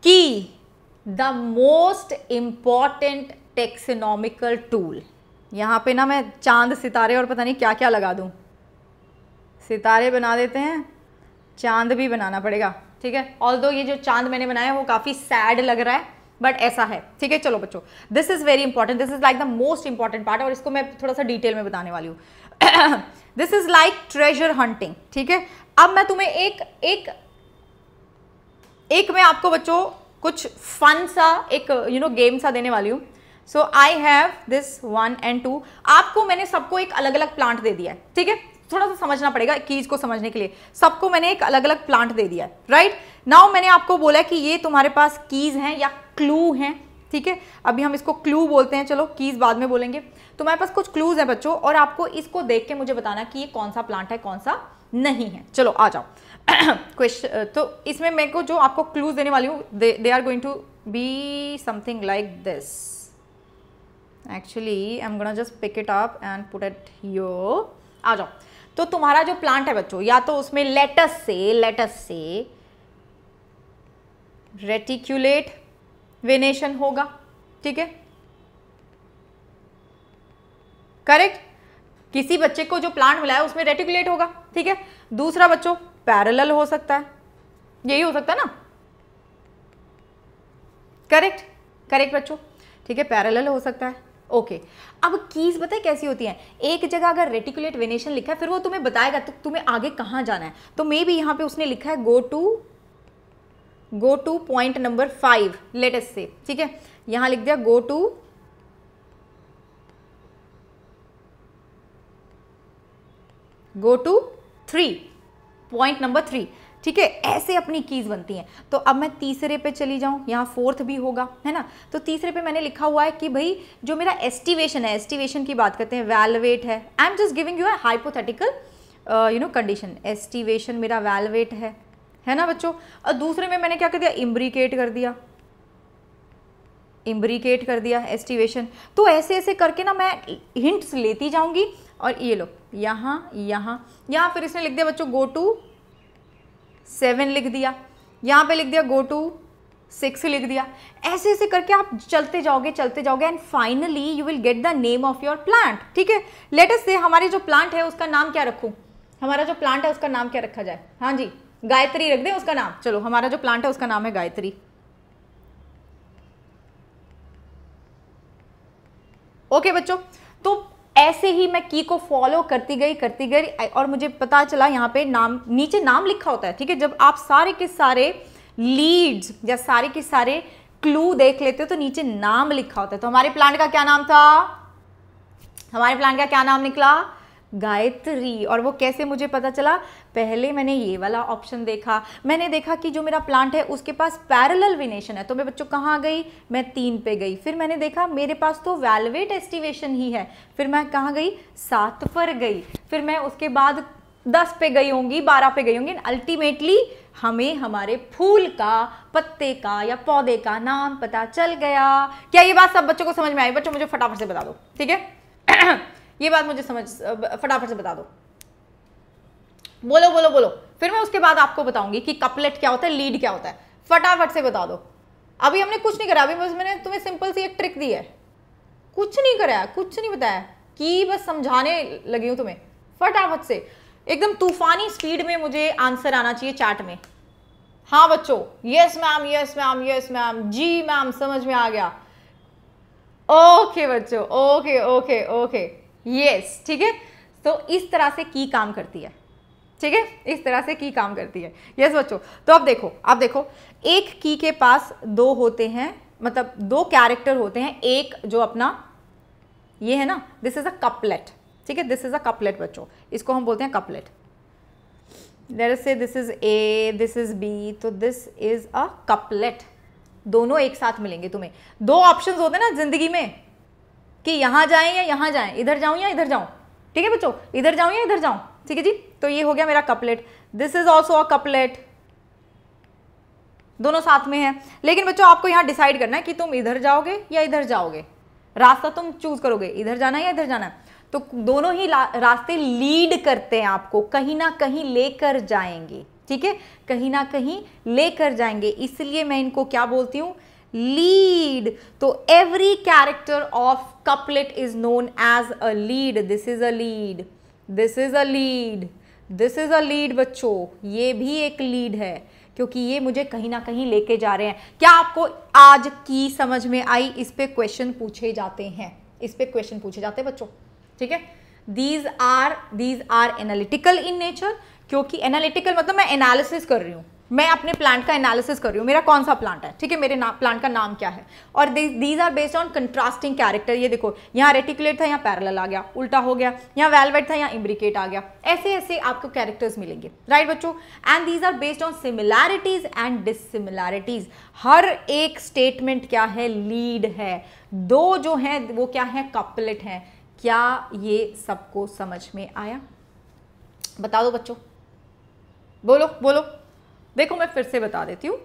की the most important taxonomical tool यहाँ पे ना मैं चांद सितारे और पता नहीं क्या क्या लगा दूँ सितारे बना देते हैं चांद भी बनाना पड़ेगा ठीक है ऑल दो ये जो चांद मैंने बनाया वो काफ़ी सैड लग रहा है बट ऐसा है ठीक है चलो बच्चों this is very important this is like the most important part और इसको मैं थोड़ा सा डिटेल में बताने वाली हूँ this is like treasure hunting ठीक है अब मैं तुम्हें एक एक एक मैं आपको बच्चों कुछ फन सा एक यू नो गेम सा देने वाली हूँ so I have this one and two आपको मैंने सबको एक अलग अलग प्लांट दे दिया है ठीक है थोड़ा सा समझना पड़ेगा कीज को समझने के लिए सबको मैंने एक अलग अलग प्लांट दे दिया है राइट नाउ मैंने आपको बोला कि ये तुम्हारे पास कीज हैं या क्लू हैं ठीक है अभी हम इसको क्लू बोलते हैं चलो कीज बाद में बोलेंगे तो पास कुछ क्लूज हैं बच्चों और आपको इसको देख के मुझे बताना कि ये कौन सा प्लांट है कौन सा नहीं है चलो आ जाओ क्वेश्चन [coughs] तो इसमें मेरे को जो आपको क्लूज देने वाली हूँ they are going to be something like this actually I am gonna just pick it up and put it यो आ जाओ तो तुम्हारा जो प्लांट है बच्चों या तो उसमें let's say let's say रेटिक्यूलेट venation होगा ठीक है करेक्ट किसी बच्चे को जो प्लांट मिला है उसमें रेटिकुलेट होगा ठीक है दूसरा बच्चों पैरेलल हो सकता है यही हो सकता है ना करेक्ट करेक्ट बच्चों ठीक है पैरेलल हो सकता है ओके okay. अब कीज़ बताए कैसी होती हैं एक जगह अगर रेटिकुलेट वेनेशन लिखा है फिर वो तुम्हें बताएगा तो तुम्हें आगे कहाँ जाना है तो मे बी यहाँ पे उसने लिखा है go to go to point number five latest से ठीक है यहाँ लिख दिया go to go to three point number three ठीक है ऐसे अपनी कीज़ बनती हैं तो अब मैं तीसरे पे चली जाऊँ यहाँ फोर्थ भी होगा है ना तो तीसरे पे मैंने लिखा हुआ है कि भाई जो मेरा एस्टिवेशन है एस्टिवेशन की बात करते हैं वैलवेट है I am just giving you a hypothetical you know condition aestivation मेरा वैलवेट है है ना बच्चों और दूसरे में मैंने क्या कर दिया इम्ब्रिकेट कर दिया इम्ब्रिकेट कर दिया एस्टिवेशन तो ऐसे ऐसे करके ना मैं हिंट्स लेती जाऊंगी और ये लो यहाँ यहाँ यहाँ फिर इसने लिख दिया बच्चों गो टू सेवन लिख दिया यहाँ पे लिख दिया गो टू सिक्स लिख दिया ऐसे ऐसे करके आप चलते जाओगे चलते जाओगे and finally you will get the name of your plant ठीक है लेटेस्ट से हमारे जो प्लांट है उसका नाम क्या रखूँ हमारा जो प्लांट है उसका नाम क्या रखा जाए हाँ जी गायत्री रख दे उसका नाम चलो हमारा जो प्लांट है उसका नाम है गायत्री ओके बच्चों तो ऐसे ही मैं की को फॉलो करती गई करती गई और मुझे पता चला यहाँ पे नाम नीचे नाम लिखा होता है ठीक है जब आप सारे के सारे लीड्स या सारे के सारे क्लू देख लेते हो तो नीचे नाम लिखा होता है तो हमारे प्लांट का क्या नाम था हमारे प्लांट का क्या नाम निकला गायत्री और वो कैसे मुझे पता चला पहले मैंने ये वाला ऑप्शन देखा मैंने देखा कि जो मेरा प्लांट है उसके पास पैरेलल विनेशन है तो मैं बच्चों कहाँ गई मैं तीन पे गई फिर मैंने देखा मेरे पास तो वैलवेट एस्टिवेशन ही है फिर मैं कहाँ गई सात पर गई फिर मैं उसके बाद दस पे गई होंगी बारह पे गई होंगी अल्टीमेटली हमें हमारे फूल का पत्ते का या पौधे का नाम पता चल गया क्या ये बात सब बच्चों को समझ में आई बच्चों मुझे फटाफट से बता दो ठीक है [clears throat] ये बात मुझे समझ फटाफट से बता दो बोलो बोलो बोलो फिर मैं उसके बाद आपको बताऊंगी कि कपलेट क्या होता है लीड क्या होता है फटाफट से बता दो अभी हमने कुछ नहीं करा अभी बस मैंने तुम्हें सिंपल सी एक ट्रिक दी है कुछ नहीं कराया कुछ नहीं बताया कि बस समझाने लगी हूं तुम्हें फटाफट से एकदम तूफानी स्पीड में मुझे आंसर आना चाहिए चैट में हाँ बच्चों yes ma'am yes ma'am yes ma'am जी मैम समझ में आ गया ओके बच्चों ओके ओके ओके यस ठीक है तो इस तरह से की काम करती है ठीक है इस तरह से की काम करती है यस बच्चों तो अब देखो अब देखो एक की के पास दो होते हैं मतलब दो कैरेक्टर होते हैं एक जो अपना ये है ना दिस इज़ अ कपलेट ठीक है दिस इज़ अ कपलेट बच्चों इसको हम बोलते हैं couplet let say this is A this is B तो दिस इज़ अ कपलेट दोनों एक साथ मिलेंगे तुम्हें दो ऑप्शंस होते हैं ना ज़िंदगी में कि यहाँ जाएं या यहाँ जाएं इधर जाऊँ या इधर जाऊँ ठीक है बच्चों इधर जाऊँ या इधर जाऊँ ठीक है जी तो ये हो गया मेरा couplet this is also a couplet दोनों साथ में है लेकिन बच्चों आपको यहाँ डिसाइड करना है कि तुम इधर जाओगे या इधर जाओगे रास्ता तुम चूज करोगे इधर जाना या इधर जाना तो दोनों ही रास्ते लीड करते हैं आपको कहीं ना कहीं लेकर जाएंगे ठीक है कहीं ना कहीं लेकर जाएंगे इसलिए मैं इनको क्या बोलती हूँ lead so तो every character of couplet is known as a lead this is a lead this is a lead this is a lead bachcho ये भी एक lead है क्योंकि ये मुझे कहीं ना कहीं लेके जा रहे हैं क्या आपको आज की समझ में आई इस पे क्वेश्चन पूछे जाते हैं इस पे क्वेश्चन पूछे जाते हैं बच्चों ठीक है these are these are analytical in nature क्योंकि एनालिटिकल मतलब मैं एनालिसिस कर रही हूँ मैं अपने प्लांट का एनालिसिस कर रही हूँ मेरा कौन सा प्लांट है ठीक है मेरे ना, प्लांट का नाम क्या है और these are based on contrasting character ये देखो यहाँ रेटिकुलेट था यहाँ पैरल आ गया उल्टा हो गया यहाँ वेलवेट था यहाँ इम्ब्रिकेट आ गया ऐसे ऐसे आपको कैरेक्टर्स मिलेंगे राइट बच्चों and these are based on similarities and dissimilarities हर एक स्टेटमेंट क्या है लीड है दो जो है वो क्या है कपलेट है क्या ये सबको समझ में आया बता दो बच्चों बोलो बोलो देखो मैं फिर से बता देती हूँ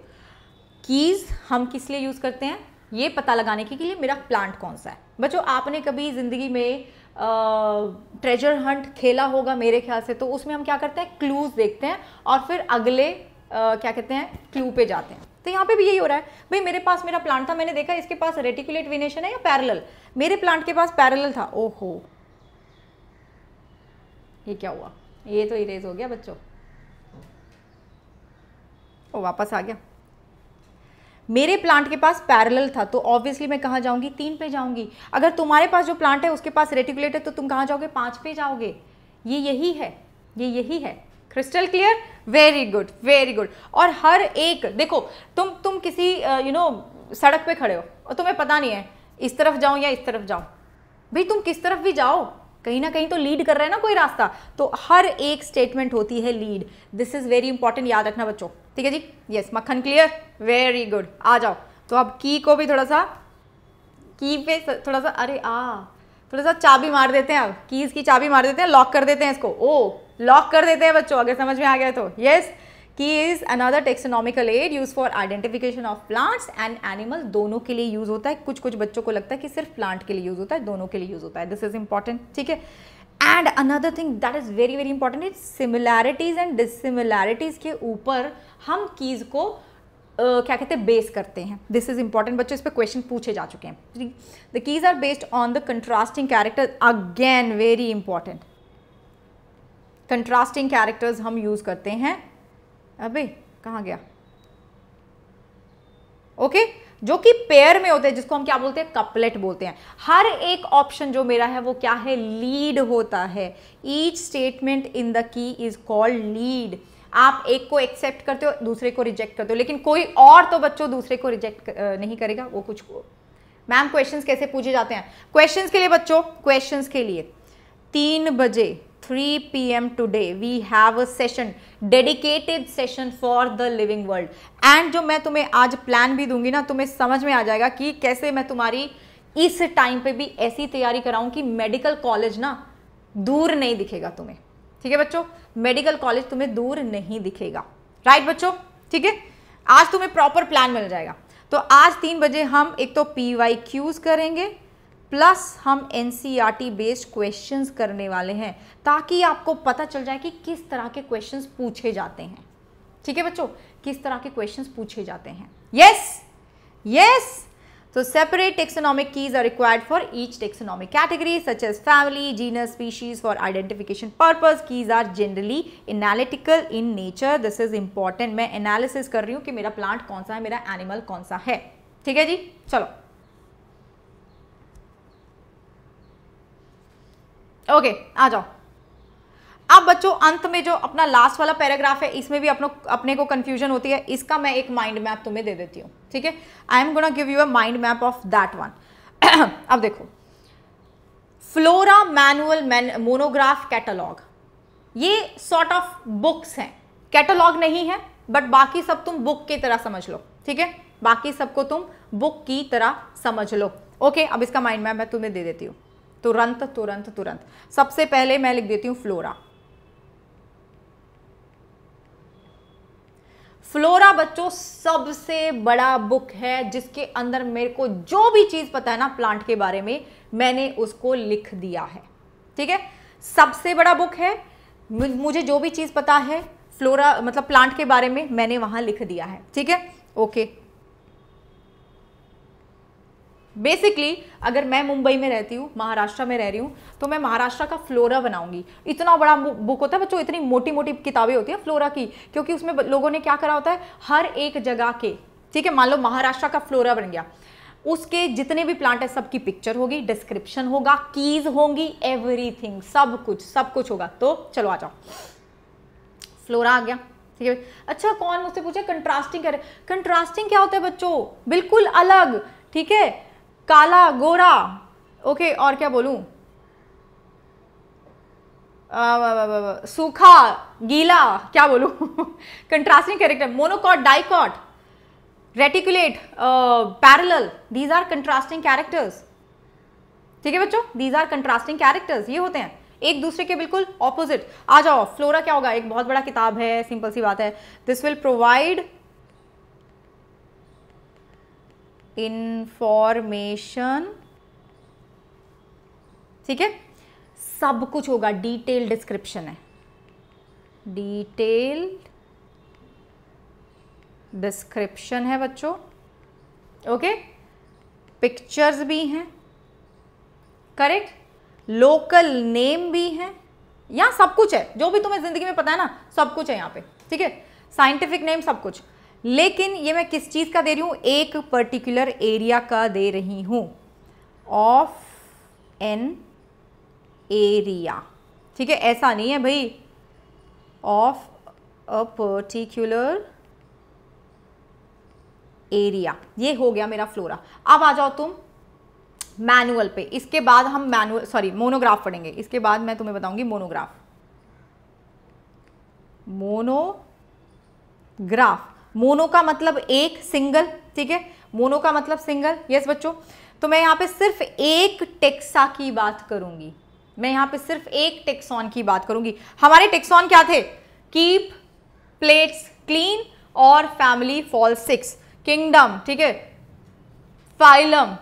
कीज़ हम किस लिए यूज़ करते हैं ये पता लगाने के लिए मेरा प्लांट कौन सा है बच्चों आपने कभी ज़िंदगी में ट्रेजर हंट खेला होगा मेरे ख्याल से तो उसमें हम क्या करते हैं क्लूज़ देखते हैं और फिर अगले आ, क्या कहते हैं क्लू पे जाते हैं तो यहाँ पे भी यही हो रहा है भाई मेरे पास मेरा प्लांट था मैंने देखा इसके पास रेटिकुलेट विनेशन है या पैरल मेरे प्लांट के पास पैरल था ओहो ये क्या हुआ ये तो इरेज हो गया बच्चों और वापस आ गया मेरे प्लांट के पास पैरेलल था तो ऑब्वियसली मैं कहाँ जाऊँगी तीन पे जाऊँगी अगर तुम्हारे पास जो प्लांट है उसके पास रेटिकुलेट है तो तुम कहाँ जाओगे पाँच पे जाओगे ये यही है ये यही है crystal clear very good very good और हर एक देखो तुम तुम किसी you uh, know you know, सड़क पे खड़े हो और तुम्हें पता नहीं है इस तरफ जाओ या इस तरफ जाओ भाई तुम किस तरफ भी जाओ कहीं ना कहीं तो लीड कर रहे हैं ना कोई रास्ता तो हर एक स्टेटमेंट होती है lead this is very important याद रखना बच्चों ठीक है जी यस मक्खन क्लियर वेरी गुड आ जाओ तो अब की को भी थोड़ा सा की पे थोड़ा सा अरे आ थोड़ा सा चाबी मार देते हैं अब कीज़ की चाबी मार देते हैं लॉक कर देते हैं इसको ओ लॉक कर देते हैं बच्चों अगर समझ में आ गया तो yes key is another taxonomical aid use for identification of plants and animal दोनों के लिए यूज़ होता है कुछ कुछ बच्चों को लगता है कि सिर्फ प्लांट के लिए यूज़ होता है दोनों के लिए यूज़ होता है दिस इज़ इंपॉर्टेंट ठीक है and another thing that is very very important is similarities and dissimilarities के ऊपर हम कीज़ को Uh, क्या कहते हैं बेस करते हैं दिस इज़ इंपॉर्टेंट बच्चों इस पर क्वेश्चन पूछे जा चुके हैं the keys are based on the contrasting character again very important contrasting characters हम यूज़ करते हैं अबे कहाँ गया ओके okay? जो कि पेयर में होते हैं जिसको हम क्या बोलते हैं कपलेट बोलते हैं हर एक ऑप्शन जो मेरा है वो क्या है लीड होता है each statement in the key is called lead आप एक को एक्सेप्ट करते हो दूसरे को रिजेक्ट करते हो लेकिन कोई और तो बच्चों दूसरे को रिजेक्ट नहीं करेगा वो कुछ मैम क्वेश्चंस कैसे पूछे जाते हैं क्वेश्चंस के लिए बच्चों क्वेश्चंस के लिए तीन बजे 3 p.m. today we have a session dedicated session for the living world and जो मैं तुम्हें आज प्लान भी दूंगी ना तुम्हें समझ में आ जाएगा कि कैसे मैं तुम्हारी इस टाइम पे भी ऐसी तैयारी कराऊं कि मेडिकल कॉलेज ना दूर नहीं दिखेगा तुम्हें ठीक है बच्चों मेडिकल कॉलेज तुम्हें दूर नहीं दिखेगा राइट बच्चों ठीक है आज तुम्हें प्रॉपर प्लान मिल जाएगा तो आज तीन बजे हम एक तो पी वाई क्यूज करेंगे प्लस हम एन बेस्ड क्वेश्चंस करने वाले हैं ताकि आपको पता चल जाए कि किस तरह के क्वेश्चंस पूछे जाते हैं ठीक है बच्चों किस तरह के क्वेश्चंस पूछे जाते हैं yes yes So separate taxonomic keys are required for each taxonomic category such as family, genus, species for identification purpose. Keys are generally analytical in nature. This is important. मैं analysis कर रही हूँ कि मेरा plant कौन सा है मेरा animal कौन सा है ठीक है जी चलो ओके okay, आ जाओ अब बच्चों अंत में जो अपना लास्ट वाला पैराग्राफ है इसमें भी अपनों अपने को कंफ्यूजन होती है इसका मैं एक माइंड मैप तुम्हें दे देती हूँ ठीक है I am gonna give you a mind map of that one अब देखो फ्लोरा मैनुअल मोनोग्राफ कैटलॉग ये सॉर्ट ऑफ बुक्स हैं कैटलॉग नहीं है बट बाकी सब तुम बुक की तरह समझ लो ठीक है बाकी सबको तुम बुक की तरह समझ लो ओके अब इसका माइंड मैप मैं तुम्हें दे देती हूँ तुरंत तुरंत तुरंत सबसे पहले मैं लिख देती हूँ फ्लोरा फ्लोरा बच्चों सबसे बड़ा बुक है जिसके अंदर मेरे को जो भी चीज़ पता है ना प्लांट के बारे में मैंने उसको लिख दिया है ठीक है सबसे बड़ा बुक है मुझे जो भी चीज़ पता है फ्लोरा मतलब प्लांट के बारे में मैंने वहाँ लिख दिया है ठीक है ओके बेसिकली अगर मैं मुंबई में रहती हूँ महाराष्ट्र में रह रही हूँ तो मैं महाराष्ट्र का फ्लोरा बनाऊंगी इतना बड़ा बुक होता है बच्चों इतनी मोटी मोटी किताबें होती हैं फ्लोरा की क्योंकि उसमें लोगों ने क्या करा होता है हर एक जगह के ठीक है मान लो महाराष्ट्र का फ्लोरा बन गया उसके जितने भी प्लांट है सबकी पिक्चर होगी डिस्क्रिप्शन होगा कीज होंगी एवरीथिंग सब कुछ सब कुछ होगा तो चलो आ जाओ फ्लोरा आ गया ठीक है अच्छा कौन मुझसे पूछे कंट्रास्टिंग कंट्रास्टिंग क्या होता है बच्चों बिल्कुल अलग ठीक है काला गोरा ओके और क्या बोलूं सूखा गीला क्या बोलूं contrasting character monocot dicot reticulate parallel these are contrasting characters ठीक है बच्चों दीज आर कंट्रास्टिंग कैरेक्टर्स ये होते हैं एक दूसरे के बिल्कुल ऑपोजिट आ जाओ फ्लोरा क्या होगा एक बहुत बड़ा किताब है सिंपल सी बात है दिस विल प्रोवाइड इन्फॉर्मेशन ठीक है सब कुछ होगा डिटेल डिस्क्रिप्शन है डिटेल डिस्क्रिप्शन है बच्चों ओके पिक्चर्स भी हैं करेक्ट लोकल नेम भी हैं यहां सब कुछ है जो भी तुम्हें ज़िंदगी में पता है ना सब कुछ है यहां पे ठीक है साइंटिफिक नेम सब कुछ लेकिन ये मैं किस चीज़ का दे रही हूँ एक पर्टिकुलर एरिया का दे रही हूँ ऑफ एन एरिया ठीक है ऐसा नहीं है भाई ऑफ अ पर्टिकुलर एरिया ये हो गया मेरा फ्लोरा अब आ जाओ तुम मैनुअल पे इसके बाद हम मैनुअल सॉरी मोनोग्राफ पढ़ेंगे इसके बाद मैं तुम्हें बताऊंगी मोनोग्राफ मोनोग्राफ मोनो का मतलब एक सिंगल ठीक है मोनो का मतलब सिंगल यस बच्चों तो मैं यहाँ पे सिर्फ एक टेक्सा की बात करूंगी मैं यहाँ पे सिर्फ एक टेक्सॉन की बात करूंगी हमारे टेक्सॉन क्या थे कीप प्लेट्स क्लीन और फैमिली फॉल सिक्स किंगडम ठीक है phylum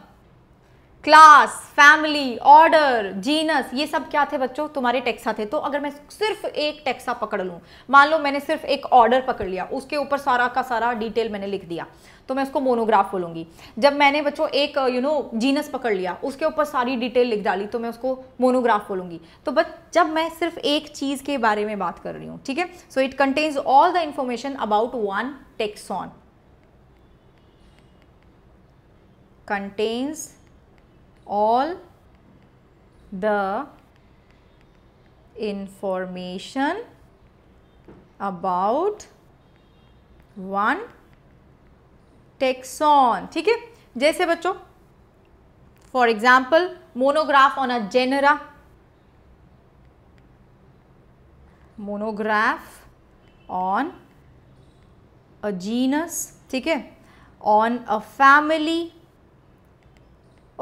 class family order genus ये सब क्या थे बच्चों तुम्हारे टैक्सा थे तो अगर मैं सिर्फ एक टैक्सा पकड़ लूँ मान लो मैंने सिर्फ एक ऑर्डर पकड़ लिया उसके ऊपर सारा का सारा डिटेल मैंने लिख दिया तो मैं उसको मोनोग्राफ बोलूंगी जब मैंने बच्चों एक यू नो जीनस पकड़ लिया उसके ऊपर सारी डिटेल लिख डाली तो मैं उसको मोनोग्राफ बोलूँगी तो बस जब मैं सिर्फ एक चीज़ के बारे में बात कर रही हूँ ठीक है so it contains all the information about one taxon contains all the information about one taxon ठीक है जैसे बच्चों for example monograph on a genera monograph on a genus ठीक है on a family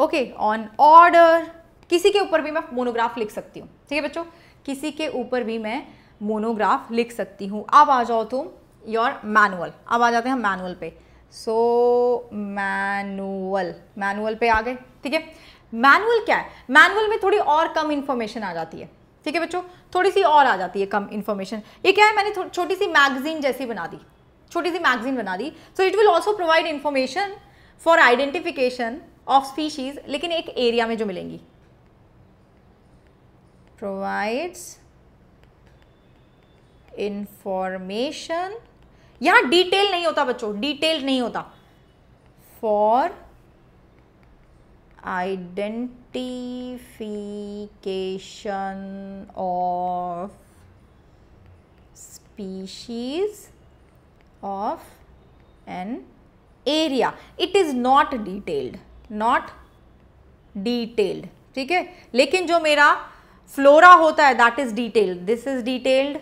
okay on order किसी के ऊपर भी मैं मोनोग्राफ लिख सकती हूँ ठीक है बच्चों किसी के ऊपर भी मैं मोनोग्राफ लिख सकती हूँ अब आ जाओ तुम योर मैनुअल अब आ जाते हैं हम मैनुअल पे सो मैनुअल मैनुअल पे आ गए ठीक है मैनुअल क्या है मैनुअल में थोड़ी और कम इन्फॉर्मेशन आ जाती है ठीक है बच्चों थोड़ी सी और आ जाती है कम इन्फॉर्मेशन ये क्या है मैंने छोटी सी मैगजीन जैसी बना दी छोटी सी मैगजीन बना दी so it will also provide information for identification of species लेकिन एक एरिया में जो मिलेंगी प्रोवाइड्स इंफॉर्मेशन यहां डिटेल नहीं होता बच्चों डिटेल नहीं होता for identification of species of an area it is not detailed not detailed ठीक है लेकिन जो मेरा फ्लोरा होता है that is detailed this is detailed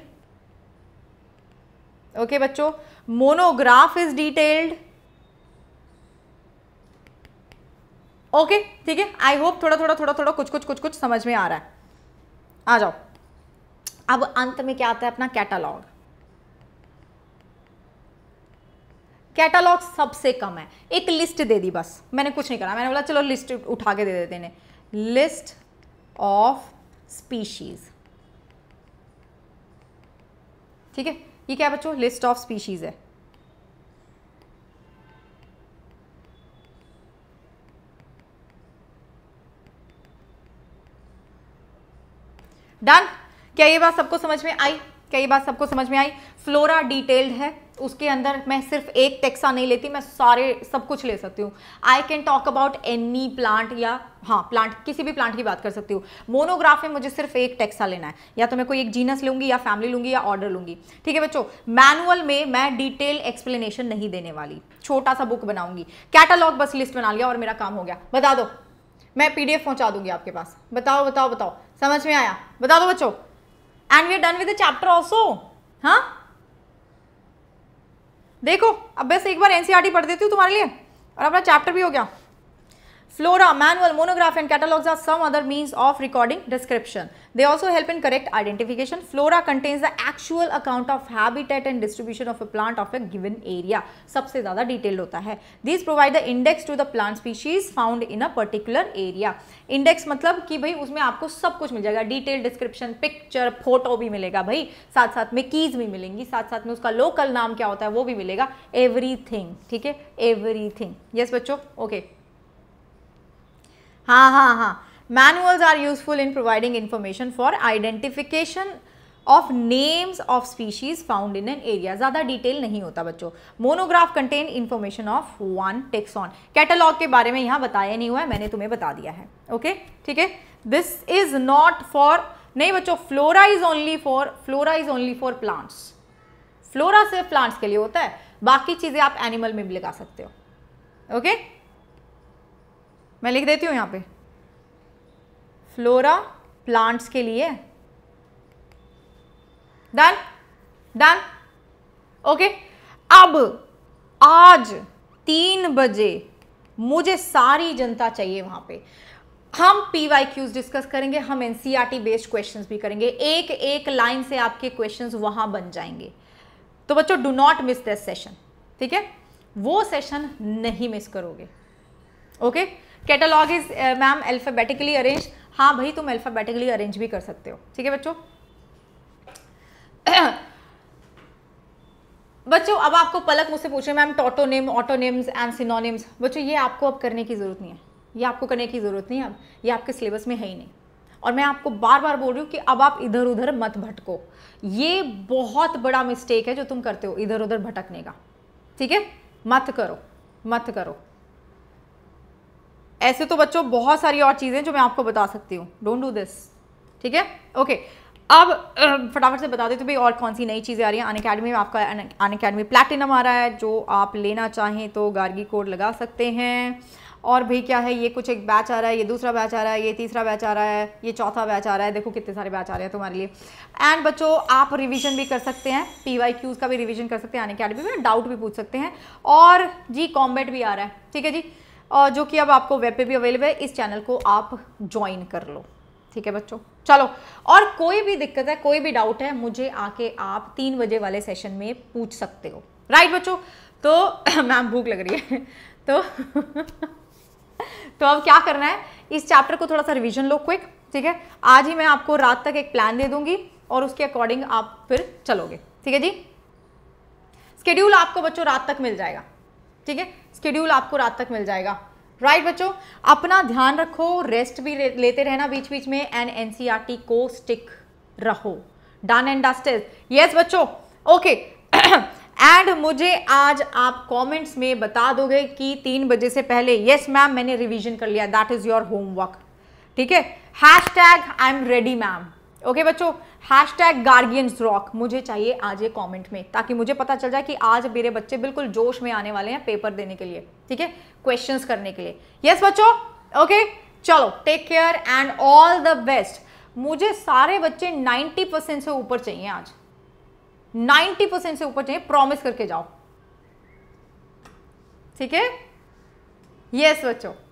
okay बच्चों मोनोग्राफ इज डिटेल्ड ओके ठीक है आई होप थोड़ा थोड़ा थोड़ा थोड़ा कुछ कुछ कुछ कुछ समझ में आ रहा है आ जाओ अब अंत में क्या आता है अपना कैटालॉग कैटालॉग सबसे कम है एक लिस्ट दे दी बस मैंने कुछ नहीं करा मैंने बोला चलो लिस्ट उठा के दे देते हैं लिस्ट ऑफ स्पीशीज ठीक है ये क्या बच्चों लिस्ट ऑफ स्पीशीज है डन क्या ये बात सबको समझ में आई क्या ये बात सबको समझ में आई फ्लोरा डिटेल्ड है उसके अंदर मैं सिर्फ एक टेक्सा नहीं लेती मैं सारे सब कुछ ले सकती हूँ I can talk about any plant या हाँ प्लांट किसी भी प्लांट की बात कर सकती हूँ मोनोग्राफ में मुझे सिर्फ एक टेक्सा लेना है या तो मैं कोई एक जीनस लूंगी या फैमिली लूंगी या ऑर्डर लूंगी ठीक है बच्चों मैनुअल में मैं डिटेल एक्सप्लेनेशन नहीं देने वाली छोटा सा बुक बनाऊंगी कैटालॉग बस लिस्ट बना लिया और मेरा काम हो गया बता दो मैं पीडीएफ पहुंचा दूंगी आपके पास बताओ बताओ बताओ समझ में आया बता दो बच्चों and we are done with chapter also हाँ देखो अब बस एक बार एनसीईआरटी e पढ़ देती हूँ तुम्हारे लिए और अपना चैप्टर भी हो गया Flora, manual, monograph and catalogs are some other means of recording description. They also help in correct identification. Flora contains the actual account of habitat and distribution of a plant of a given area. सबसे ज़्यादा detailed होता है These provide the index to the plant species found in a particular area. Index मतलब कि भाई उसमें आपको सब कुछ मिल जाएगा डिटेल डिस्क्रिप्शन पिक्चर फोटो भी मिलेगा भाई साथ साथ में कीज भी मिलेंगी साथ साथ में उसका लोकल नाम क्या होता है वो भी मिलेगा एवरीथिंग ठीक है एवरीथिंग यस बच्चों ओके okay. हाँ हाँ हाँ manuals are useful in providing information for identification of names of species found in an area ज़्यादा डिटेल नहीं होता बच्चों monograph contain information of one taxon catalogue के बारे में यहाँ बताया नहीं हुआ है मैंने तुम्हें बता दिया है ओके ठीक है दिस इज नॉट फॉर नहीं बच्चों flora is only for flora is only for plants flora सिर्फ प्लांट्स के लिए होता है बाकी चीज़ें आप एनिमल में भी लगा सकते हो ओके okay? मैं लिख देती हूँ यहाँ पे फ्लोरा प्लांट्स के लिए डन डन ओके अब आज तीन बजे मुझे सारी जनता चाहिए वहां पे हम पी वाई क्यूज डिस्कस करेंगे हम एन टी बेस्ड क्वेश्चन भी करेंगे एक एक लाइन से आपके क्वेश्चन वहां बन जाएंगे तो बच्चों do not miss this session ठीक है वो सेशन नहीं मिस करोगे okay okay? Catalogue is ma'am alphabetically arrange हाँ भाई तुम अल्फ़ाबेटिकली अरेंज भी कर सकते हो ठीक है बच्चों [coughs] बच्चों अब आपको पलक मुझसे पूछ रहे ma'am tautonym autonyms and synonyms बच्चों ये आपको अब करने की ज़रूरत नहीं है ये आपको करने की ज़रूरत नहीं है अब ये आपके सिलेबस में है ही नहीं और मैं आपको बार बार बोल रही हूँ कि अब आप इधर उधर मत भटको ये बहुत बड़ा मिस्टेक है जो तुम करते हो इधर उधर भटकने का ठीक है मत करो मत करो ऐसे तो बच्चों बहुत सारी और चीज़ें जो मैं आपको बता सकती हूँ डोंट डू दिस ठीक है ओके अब फटाफट से बता देते भाई और कौन सी नई चीज़ें आ रही हैं अन अकेडमी में आपका अन अकेडमी प्लेटिनम आ रहा है जो आप लेना चाहें तो गार्गी कोड लगा सकते हैं और भाई क्या है ये कुछ एक बैच आ रहा है ये दूसरा बैच आ रहा है ये तीसरा बैच आ रहा है ये चौथा बैच आ रहा है देखो कितने सारे बैच आ रहे हैं तुम्हारे लिए एंड बच्चों आप रिवीजन भी कर सकते हैं पी वाई क्यूज़ का भी रिवीजन कर सकते हैं अन अकेडमी में डाउट भी पूछ सकते हैं और जी कॉम्बेट भी आ रहा है ठीक है जी जो कि अब आपको वेब पे भी अवेलेबल है इस चैनल को आप ज्वाइन कर लो ठीक है बच्चों चलो और कोई भी दिक्कत है कोई भी डाउट है मुझे आके आप तीन बजे वाले सेशन में पूछ सकते हो राइट बच्चों तो [laughs] मैम भूख लग रही है [laughs] तो [laughs] तो अब क्या करना है इस चैप्टर को थोड़ा सा रिवीजन लो क्विक ठीक है आज ही मैं आपको रात तक एक प्लान दे दूंगी और उसके अकॉर्डिंग आप फिर चलोगे ठीक है जी स्केड्यूल आपको बच्चों रात तक मिल जाएगा ठीक है स्केड्यूल आपको रात तक मिल जाएगा राइट right, बच्चों अपना ध्यान रखो रेस्ट भी लेते रहना बीच बीच में एंड एनसीईआरटी e को स्टिक रहो डन एंड डस्टेज यस बच्चों ओके एंड [coughs] मुझे आज आप कमेंट्स में बता दोगे कि तीन बजे से पहले यस yes, मैम मैंने रिवीजन कर लिया दैट इज योर होमवर्क ठीक है hashtag I am ready ma'am okay बच्चों हैश टैग गार्गियंस रॉक मुझे चाहिए आज ये कमेंट में ताकि मुझे पता चल जाए कि आज मेरे बच्चे बिल्कुल जोश में आने वाले हैं पेपर देने के लिए ठीक है क्वेश्चंस करने के लिए यस yes, बच्चों ओके चलो take care and all the best मुझे सारे बच्चे 90 परसेंट से ऊपर चाहिए आज 90 परसेंट से ऊपर चाहिए प्रॉमिस करके जाओ ठीक है यस बच्चों